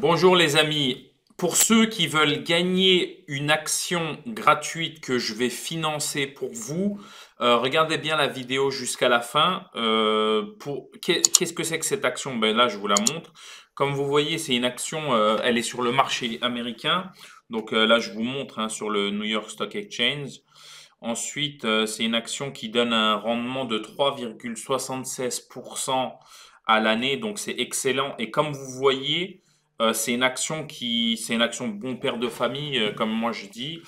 Bonjour les amis. Pour ceux qui veulent gagner une action gratuite que je vais financer pour vous, euh, regardez bien la vidéo jusqu'à la fin. Euh, qu'est-ce que c'est que cette action ben Là, je vous la montre. Comme vous voyez, c'est une action, euh, elle est sur le marché américain. Donc là, je vous montre hein, sur le New York Stock Exchange. Ensuite, c'est une action qui donne un rendement de 3,76% à l'année. Donc c'est excellent. Et comme vous voyez, euh, c'est une action qui, c'est une action bon père de famille, euh, comme moi je dis.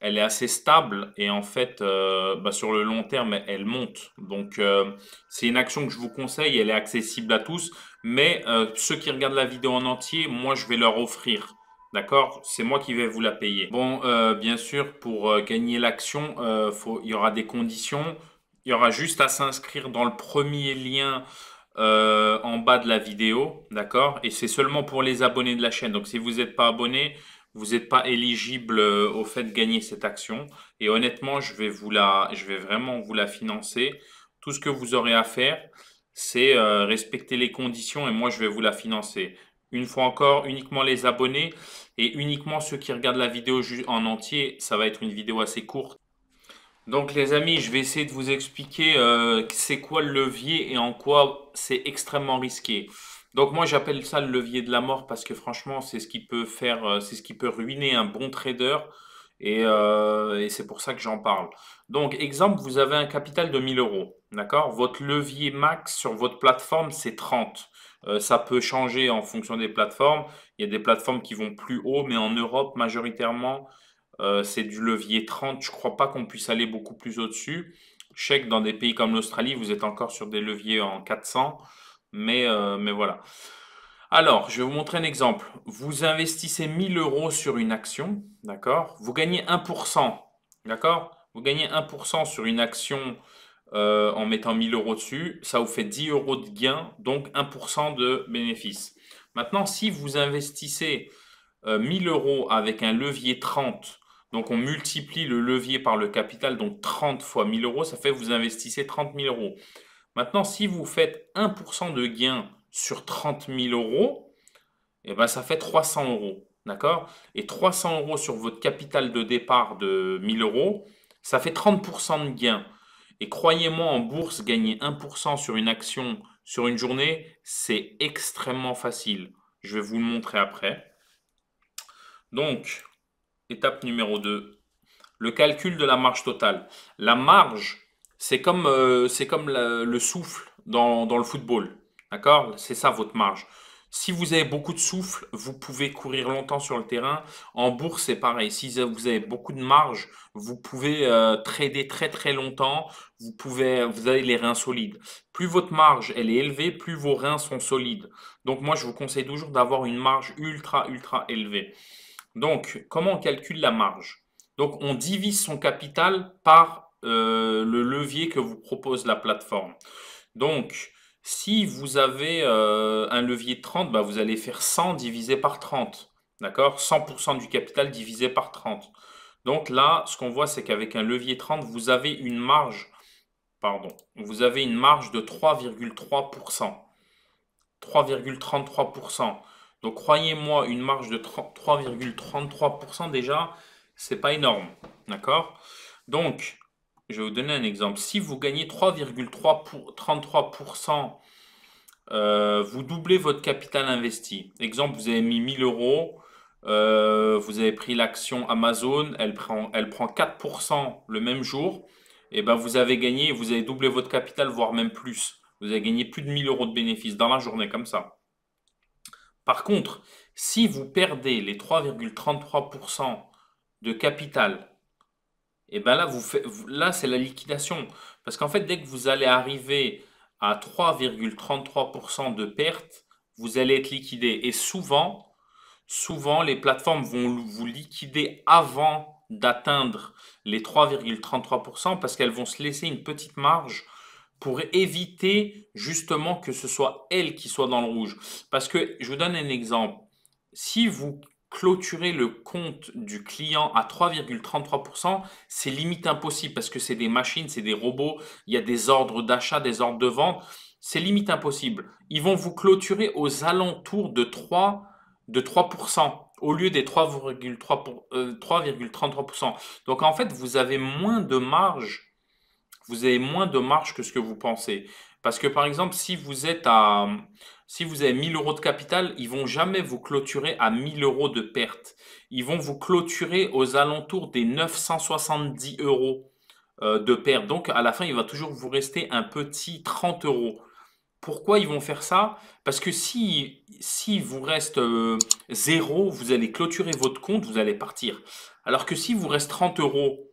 Elle est assez stable et en fait, euh, bah, sur le long terme, elle monte. Donc, c'est une action que je vous conseille. Elle est accessible à tous, mais ceux qui regardent la vidéo en entier, moi, je vais leur offrir. D'accord C'est moi qui vais vous la payer. Bon, bien sûr, pour gagner l'action, il y aura des conditions. Il y aura juste à s'inscrire dans le premier lien euh, en bas de la vidéo, d'accord Et c'est seulement pour les abonnés de la chaîne. Donc si vous n'êtes pas abonné, vous n'êtes pas éligible euh, au fait de gagner cette action. Et honnêtement, je vais, vous la, je vais vraiment vous la financer. Tout ce que vous aurez à faire, c'est euh, respecter les conditions et moi, je vais vous la financer. Une fois encore, uniquement les abonnés et uniquement ceux qui regardent la vidéo en entier. Ça va être une vidéo assez courte. Donc les amis, je vais essayer de vous expliquer euh, c'est quoi le levier et en quoi c'est extrêmement risqué. Donc moi j'appelle ça le levier de la mort parce que franchement c'est ce qui peut faire, euh, c'est ce qui peut ruiner un bon trader euh, et, c'est pour ça que j'en parle. Donc exemple, vous avez un capital de 1000 euros, d'accord Votre levier max sur votre plateforme c'est 30. ça peut changer en fonction des plateformes. Il y a des plateformes qui vont plus haut, mais en Europe majoritairement euh, c'est du levier 30. Je ne crois pas qu'on puisse aller beaucoup plus au-dessus. Je sais que dans des pays comme l'Australie, vous êtes encore sur des leviers en 400. Euh, mais, voilà. Alors, je vais vous montrer un exemple. Vous investissez 1000 euros sur une action, d'accord Vous gagnez 1%, d'accord Vous gagnez 1% sur une action euh, en mettant 1000 euros dessus. Ça vous fait 10 euros de gain, donc 1% de bénéfice. Maintenant, si vous investissez 1 1000 euros avec un levier 30 donc on multiplie le levier par le capital, donc 30 fois 1000 euros, ça fait que vous investissez 30 000 euros. Maintenant, si vous faites 1% de gain sur 30 000 euros, eh ben, ça fait 300 euros. D'accord Et 300 euros sur votre capital de départ de 1000 euros, ça fait 30% de gain. Et croyez-moi, en bourse, gagner 1% sur une action sur une journée, c'est extrêmement facile. Je vais vous le montrer après. Donc, étape numéro 2, le calcul de la marge totale. La marge, c'est comme, euh, comme le souffle dans, le football. D'accord C'est ça votre marge. Si vous avez beaucoup de souffle, vous pouvez courir longtemps sur le terrain. En bourse, c'est pareil. Si vous avez beaucoup de marge, vous pouvez euh, trader très très longtemps. Vous pouvez, vous avez les reins solides. Plus votre marge elle est élevée, plus vos reins sont solides. Donc moi, je vous conseille toujours d'avoir une marge ultra ultra élevée. Donc, comment on calcule la marge Donc, on divise son capital par euh, le levier que vous propose la plateforme. Donc, si vous avez euh, un levier de 30, bah, vous allez faire 100 divisé par 30. D'accord 100% du capital divisé par 30. Donc là, ce qu'on voit, c'est qu'avec un levier 30, vous avez une marge, pardon, vous avez une marge de 3,3%. 3,33%. Donc croyez-moi, une marge de 3,33% déjà, c'est pas énorme. D'accord Donc, je vais vous donner un exemple. Si vous gagnez 3,33%, euh, vous doublez votre capital investi. Exemple, vous avez mis 1000 euros, euh, vous avez pris l'action Amazon, elle prend, elle prend 4% le même jour, et ben vous avez gagné, vous avez doublé votre capital, voire même plus. Vous avez gagné plus de 1000 euros de bénéfices dans la journée comme ça. Par contre, si vous perdez les 3,33% de capital, et eh ben là, vous là c'est la liquidation. Parce qu'en fait, dès que vous allez arriver à 3,33% de perte, vous allez être liquidé. Et souvent, souvent, les plateformes vont vous liquider avant d'atteindre les 3,33% parce qu'elles vont se laisser une petite marge pour éviter justement que ce soit elle qui soit dans le rouge. Parce que je vous donne un exemple. Si vous clôturez le compte du client à 3,33%, c'est limite impossible parce que c'est des machines, c'est des robots, il y a des ordres d'achat, des ordres de vente, c'est limite impossible. Ils vont vous clôturer aux alentours de 3 de 3% au lieu des 3,33%. Euh, Donc en fait, vous avez moins de marge vous avez moins de marge que ce que vous pensez. Parce que par exemple, si vous êtes à, si vous avez 1000 euros de capital, ils vont jamais vous clôturer à 1000 euros de perte. Ils vont vous clôturer aux alentours des 970 euros euh, de perte. Donc à la fin, il va toujours vous rester un petit 30 euros. Pourquoi ils vont faire ça Parce que si, vous reste euh, zéro, vous allez clôturer votre compte, vous allez partir. Alors que si vous reste 30 euros,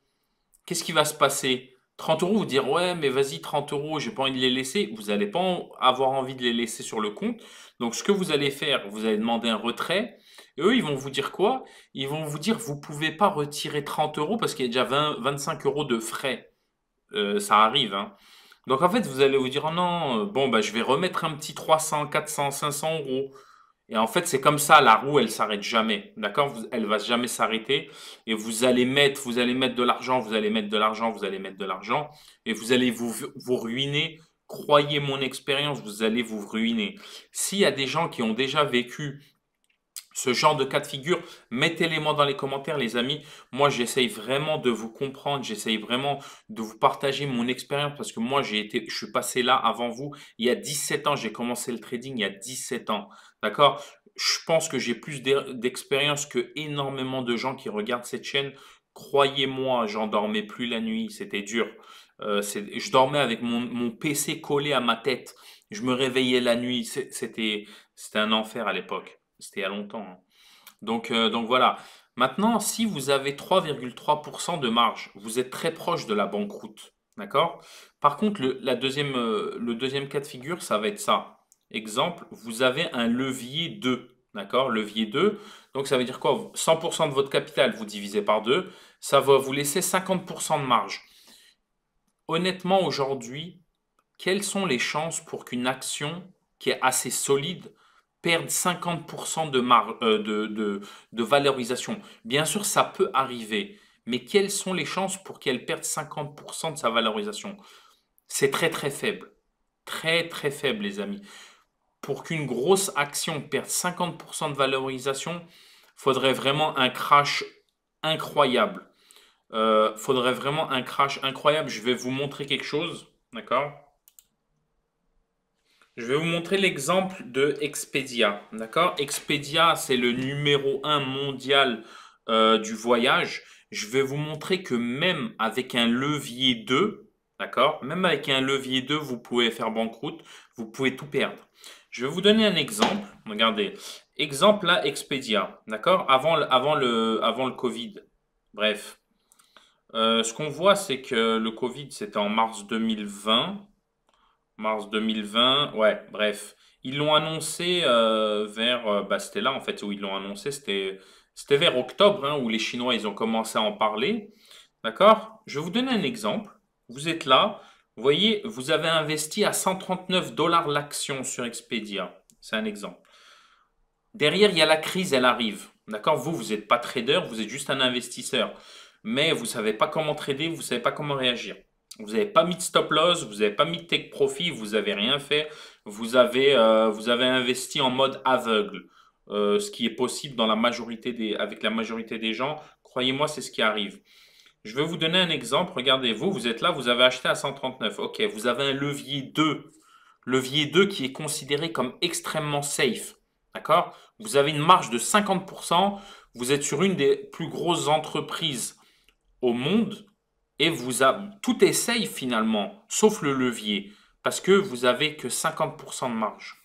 qu'est-ce qui va se passer 30 euros, vous dire ouais, mais vas-y, 30 euros, j'ai pas envie de les laisser. Vous n'allez pas avoir envie de les laisser sur le compte. Donc, ce que vous allez faire, vous allez demander un retrait. Et eux, ils vont vous dire quoi? Ils vont vous dire, vous pouvez pas retirer 30 euros parce qu'il y a déjà 20, 25 euros de frais. Euh, ça arrive, hein. Donc, en fait, vous allez vous dire, oh non, euh, bon, bah, je vais remettre un petit 300, 400, 500 euros. Et en fait, c'est comme ça, la roue, elle s'arrête jamais. D'accord Elle va jamais s'arrêter. Et vous allez mettre, vous allez mettre de l'argent, vous allez mettre de l'argent, vous allez mettre de l'argent. Et vous allez vous, vous ruiner. Croyez mon expérience, vous allez vous ruiner. S'il y a des gens qui ont déjà vécu ce genre de cas de figure, mettez-les moi dans les commentaires les amis. Moi j'essaye vraiment de vous comprendre, j'essaye vraiment de vous partager mon expérience parce que moi j'ai été, je suis passé là avant vous il y a 17 ans, j'ai commencé le trading il y a 17 ans. D'accord Je pense que j'ai plus d'expérience que énormément de gens qui regardent cette chaîne. Croyez-moi, j'en dormais plus la nuit, c'était dur. Euh, je dormais avec mon, mon PC collé à ma tête. Je me réveillais la nuit, c'était un enfer à l'époque. C'était il y a longtemps. Hein. Donc, euh, donc voilà. Maintenant, si vous avez 3,3% de marge, vous êtes très proche de la banqueroute. D'accord Par contre, le, la deuxième, euh, le deuxième cas de figure, ça va être ça. Exemple, vous avez un levier 2. D'accord Levier 2. Donc ça veut dire quoi 100% de votre capital, vous divisez par 2. Ça va vous laisser 50% de marge. Honnêtement, aujourd'hui, quelles sont les chances pour qu'une action qui est assez solide perdent 50% euh, de, de, valorisation. Bien sûr, ça peut arriver, mais quelles sont les chances pour qu'elle perde 50% de sa valorisation C'est très très faible. Très très faible, les amis. Pour qu'une grosse action perde 50% de valorisation, faudrait vraiment un crash incroyable. Euh, faudrait vraiment un crash incroyable. Je vais vous montrer quelque chose, d'accord je vais vous montrer l'exemple de Expedia. D'accord Expedia, c'est le numéro 1 mondial euh, du voyage. Je vais vous montrer que même avec un levier 2, d'accord Même avec un levier 2, vous pouvez faire banqueroute, vous pouvez tout perdre. Je vais vous donner un exemple. Regardez. Exemple là, Expedia. D'accord avant, avant, le, avant le Covid. Bref. Euh, ce qu'on voit, c'est que le Covid, c'était en mars 2020. Mars 2020, ouais, bref. Ils l'ont annoncé euh, vers, euh, bah, c'était là en fait où ils l'ont annoncé, c'était, c'était vers octobre hein, où les Chinois ils ont commencé à en parler. D'accord Je vais vous donner un exemple. Vous êtes là, vous voyez, vous avez investi à 139 dollars l'action sur Expedia. C'est un exemple. Derrière, il y a la crise, elle arrive. D'accord Vous, vous n'êtes pas trader, vous êtes juste un investisseur. Mais vous ne savez pas comment trader, vous ne savez pas comment réagir. Vous n'avez pas mis de stop loss, vous n'avez pas mis de take profit, vous n'avez rien fait. Vous avez, euh, vous avez investi en mode aveugle, euh, ce qui est possible dans la majorité des, avec la majorité des gens. Croyez-moi, c'est ce qui arrive. Je vais vous donner un exemple. Regardez-vous, vous êtes là, vous avez acheté à 139. OK, vous avez un levier 2. Levier 2 qui est considéré comme extrêmement safe. D'accord Vous avez une marge de 50%. Vous êtes sur une des plus grosses entreprises au monde et vous a, tout essaye finalement, sauf le levier, parce que vous avez que 50% de marge.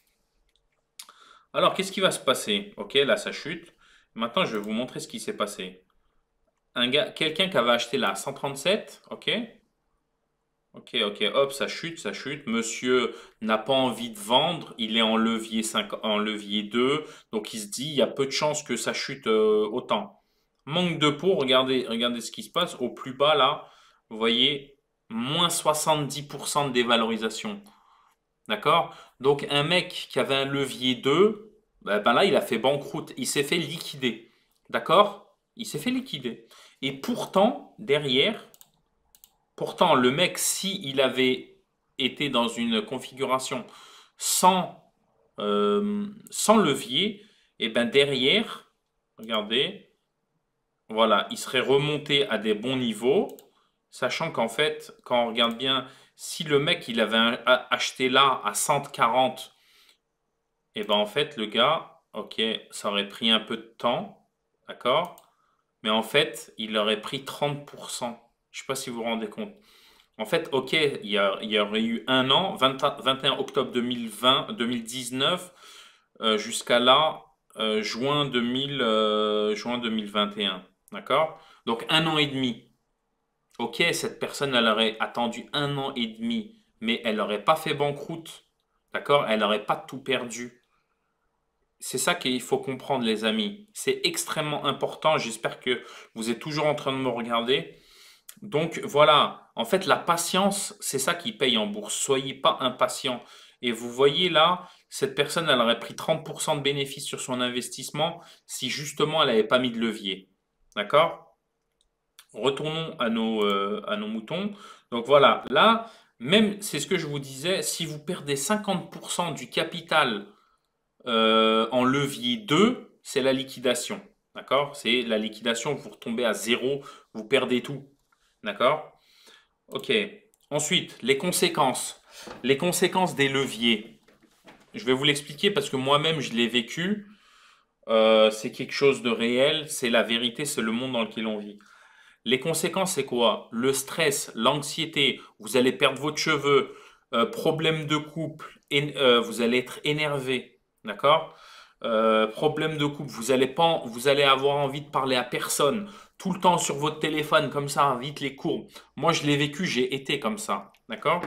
Alors, qu'est-ce qui va se passer Ok, là, ça chute. Maintenant, je vais vous montrer ce qui s'est passé. quelqu'un qui avait acheté là 137, ok Ok, ok, hop, ça chute, ça chute. Monsieur n'a pas envie de vendre, il est en levier, en levier 2, donc il se dit, il y a peu de chances que ça chute euh, autant. Manque de peau, regardez, regardez ce qui se passe. Au plus bas, là, vous voyez, moins 70% de dévalorisation. D'accord Donc un mec qui avait un levier 2, ben, ben, là, il a fait banqueroute, il s'est fait liquider. D'accord Il s'est fait liquider. Et pourtant, derrière, pourtant, le mec, s'il il avait été dans une configuration sans, euh, sans levier, et eh ben derrière, regardez, voilà, il serait remonté à des bons niveaux. Sachant qu'en fait, quand on regarde bien, si le mec il avait acheté là à 140, et eh ben en fait le gars, ok, ça aurait pris un peu de temps, d'accord Mais en fait, il aurait pris 30%. Je sais pas si vous vous rendez compte. En fait, ok, il y, aurait eu un an, 21 octobre 2020, 2019, euh, jusqu'à là, euh, juin, 2000, euh, juin 2021, d'accord Donc un an et demi. Ok, cette personne, elle aurait attendu un an et demi, mais elle n'aurait pas fait banqueroute. D'accord Elle n'aurait pas tout perdu. C'est ça qu'il faut comprendre, les amis. C'est extrêmement important. J'espère que vous êtes toujours en train de me regarder. Donc voilà, en fait, la patience, c'est ça qui paye en bourse. Soyez pas impatient. Et vous voyez là, cette personne, elle aurait pris 30% de bénéfice sur son investissement si justement elle n'avait pas mis de levier. D'accord Retournons à nos, euh, à nos moutons. Donc voilà, là, même, c'est ce que je vous disais, si vous perdez 50% du capital euh, en levier 2, c'est la liquidation. D'accord C'est la liquidation, vous retombez à zéro, vous perdez tout. D'accord Ok. Ensuite, les conséquences. Les conséquences des leviers. Je vais vous l'expliquer parce que moi-même, je l'ai vécu. Euh, c'est quelque chose de réel, c'est la vérité, c'est le monde dans lequel on vit. Les conséquences, c'est quoi Le stress, l'anxiété, vous allez perdre vos cheveux, euh, problème de couple, et, euh, vous allez être énervé, d'accord euh, Problème de couple, vous allez, pas, vous allez avoir envie de parler à personne, tout le temps sur votre téléphone, comme ça, vite les cours. Moi, je l'ai vécu, j'ai été comme ça, d'accord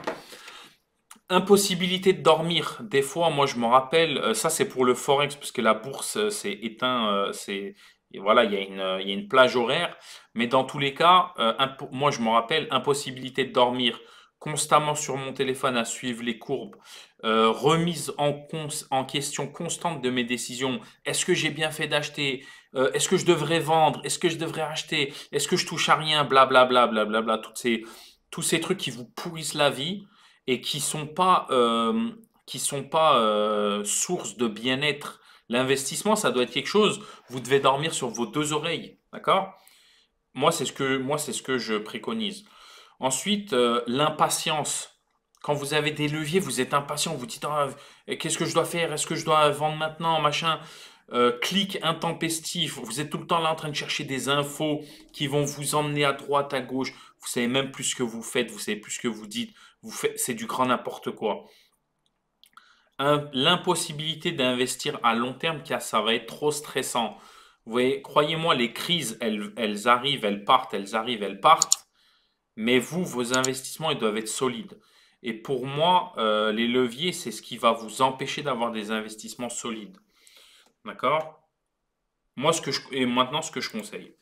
Impossibilité de dormir. Des fois, moi, je me rappelle, ça, c'est pour le forex, parce que la bourse, c'est éteint, c'est et voilà, il y, a une, euh, il une, plage horaire, mais dans tous les cas, euh, moi je me rappelle, impossibilité de dormir, constamment sur mon téléphone à suivre les courbes, euh, remise en, question constante de mes décisions. Est-ce que j'ai bien fait d'acheter Est-ce que je devrais vendre Est-ce que je devrais acheter Est-ce que je touche à rien Blablabla, bla, bla, bla, ces, tous ces trucs qui vous pourrissent la vie et qui sont pas, qui sont pas source de bien-être L'investissement, ça doit être quelque chose. Vous devez dormir sur vos deux oreilles, d'accord Moi, c'est ce que moi, c'est ce que je préconise. Ensuite, euh, l'impatience. Quand vous avez des leviers, vous êtes impatient, vous dites ah, qu'est-ce que je dois faire Est-ce que je dois vendre maintenant Machin. Euh, clic intempestif, vous êtes tout le temps là en train de chercher des infos qui vont vous emmener à droite, à gauche, vous savez même plus ce que vous faites, vous savez plus ce que vous dites, vous c'est du grand n'importe quoi l'impossibilité d'investir à long terme car ça va être trop stressant. Vous voyez, croyez-moi, les crises, elles, arrivent, elles partent, elles arrivent, elles partent. Mais vous, vos investissements, ils doivent être solides. Et pour moi, euh, les leviers, c'est ce qui va vous empêcher d'avoir des investissements solides. D'accord? Moi, ce que je, et maintenant, ce que je conseille.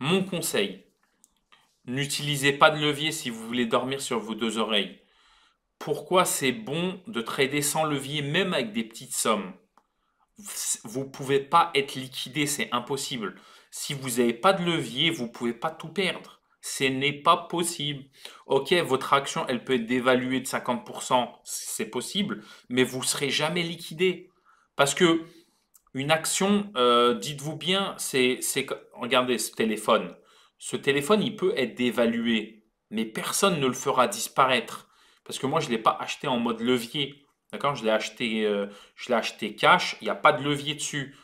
Mon conseil, n'utilisez pas de levier si vous voulez dormir sur vos deux oreilles pourquoi c'est bon de trader sans levier, même avec des petites sommes. Vous ne pouvez pas être liquidé, c'est impossible. Si vous n'avez pas de levier, vous ne pouvez pas tout perdre. Ce n'est pas possible. Ok, votre action, elle peut être dévaluée de 50%, c'est possible, mais vous ne serez jamais liquidé. Parce que une action, euh, dites-vous bien, c'est, Regardez ce téléphone. Ce téléphone, il peut être dévalué, mais personne ne le fera disparaître parce que moi, je ne l'ai pas acheté en mode levier. D'accord Je l'ai acheté, euh, acheté cash, il n'y a pas de levier dessus.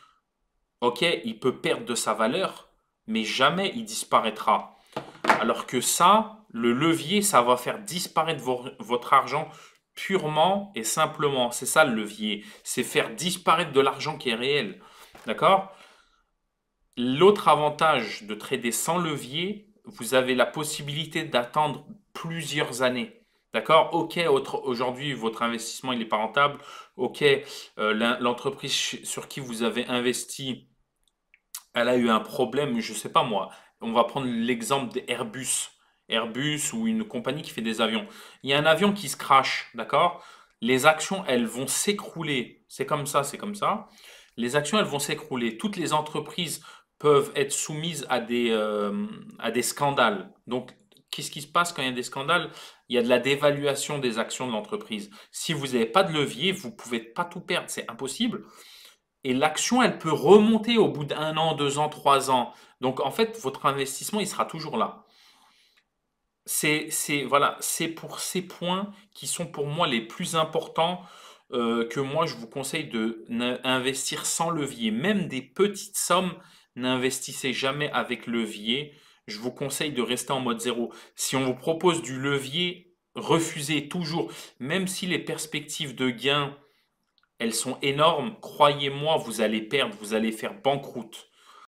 Ok, il peut perdre de sa valeur, mais jamais il disparaîtra. Alors que ça, le levier, ça va faire disparaître votre argent purement et simplement. C'est ça le levier. C'est faire disparaître de l'argent qui est réel. D'accord L'autre avantage de trader sans levier, vous avez la possibilité d'attendre plusieurs années. D'accord Ok, aujourd'hui, votre investissement, il n'est pas rentable. Ok, euh, l'entreprise sur qui vous avez investi, elle a eu un problème, je ne sais pas moi. On va prendre l'exemple d'Airbus. Airbus ou une compagnie qui fait des avions. Il y a un avion qui se crache, d'accord Les actions, elles vont s'écrouler. C'est comme ça, c'est comme ça. Les actions, elles vont s'écrouler. Toutes les entreprises peuvent être soumises à des, euh, à des scandales. Donc, qu'est-ce qui se passe quand il y a des scandales il y a de la dévaluation des actions de l'entreprise. Si vous n'avez pas de levier, vous ne pouvez pas tout perdre, c'est impossible. Et l'action, elle peut remonter au bout d'un an, deux ans, trois ans. Donc en fait, votre investissement, il sera toujours là. C'est pour ces points qui sont pour moi les plus importants euh, que moi je vous conseille de investir sans levier. Même des petites sommes, n'investissez jamais avec levier je vous conseille de rester en mode zéro. Si on vous propose du levier, refusez toujours. Même si les perspectives de gain, elles sont énormes, croyez-moi, vous allez perdre, vous allez faire banqueroute.